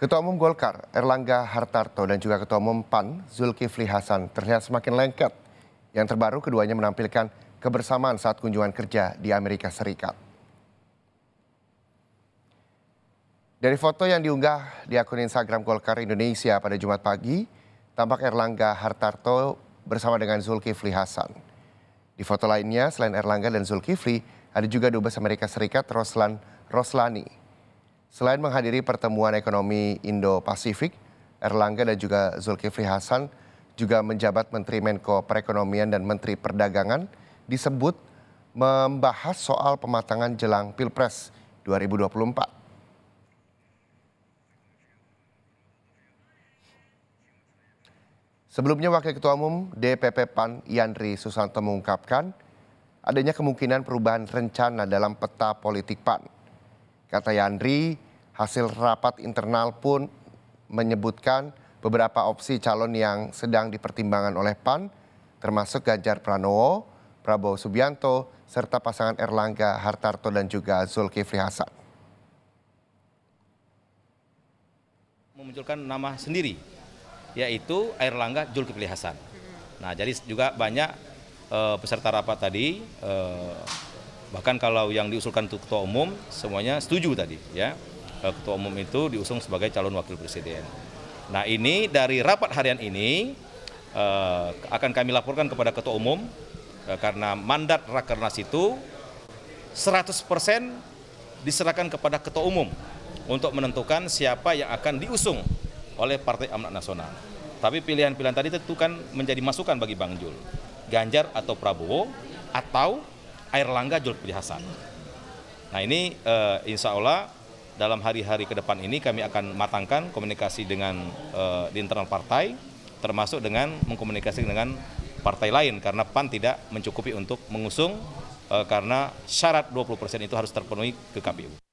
Ketua Umum Golkar Erlangga Hartarto dan juga Ketua Umum PAN Zulkifli Hasan terlihat semakin lengket. Yang terbaru keduanya menampilkan kebersamaan saat kunjungan kerja di Amerika Serikat. Dari foto yang diunggah di akun Instagram Golkar Indonesia pada Jumat pagi, tampak Erlangga Hartarto bersama dengan Zulkifli Hasan. Di foto lainnya, selain Erlangga dan Zulkifli, ada juga Dubes Amerika Serikat Roslan Roslani. Selain menghadiri pertemuan ekonomi Indo-Pasifik, Erlangga dan juga Zulkifli Hasan juga menjabat Menteri Menko Perekonomian dan Menteri Perdagangan disebut membahas soal pematangan jelang Pilpres 2024. Sebelumnya Wakil Ketua Umum DPP PAN Yandri Susanto mengungkapkan adanya kemungkinan perubahan rencana dalam peta politik PAN. Kata Yandri, hasil rapat internal pun menyebutkan beberapa opsi calon yang sedang dipertimbangkan oleh PAN, termasuk Ganjar Pranowo, Prabowo Subianto, serta pasangan Erlangga Hartarto dan juga Zulkifli Hasan. Memunculkan nama sendiri, yaitu Erlangga Zulkifli Hasan. Nah, jadi juga banyak uh, peserta rapat tadi uh, Bahkan kalau yang diusulkan untuk ketua umum semuanya setuju tadi ya. Ketua umum itu diusung sebagai calon wakil presiden. Nah, ini dari rapat harian ini eh, akan kami laporkan kepada ketua umum eh, karena mandat rakernas itu 100% diserahkan kepada ketua umum untuk menentukan siapa yang akan diusung oleh Partai Amanat Nasional. Tapi pilihan-pilihan tadi tentu kan menjadi masukan bagi Bang Jul. Ganjar atau Prabowo atau Air Langga Zulkifli Hasan. Nah ini uh, insya Allah dalam hari-hari ke depan ini kami akan matangkan komunikasi dengan uh, di internal partai, termasuk dengan mengkomunikasikan dengan partai lain karena PAN tidak mencukupi untuk mengusung uh, karena syarat 20% itu harus terpenuhi ke KPU.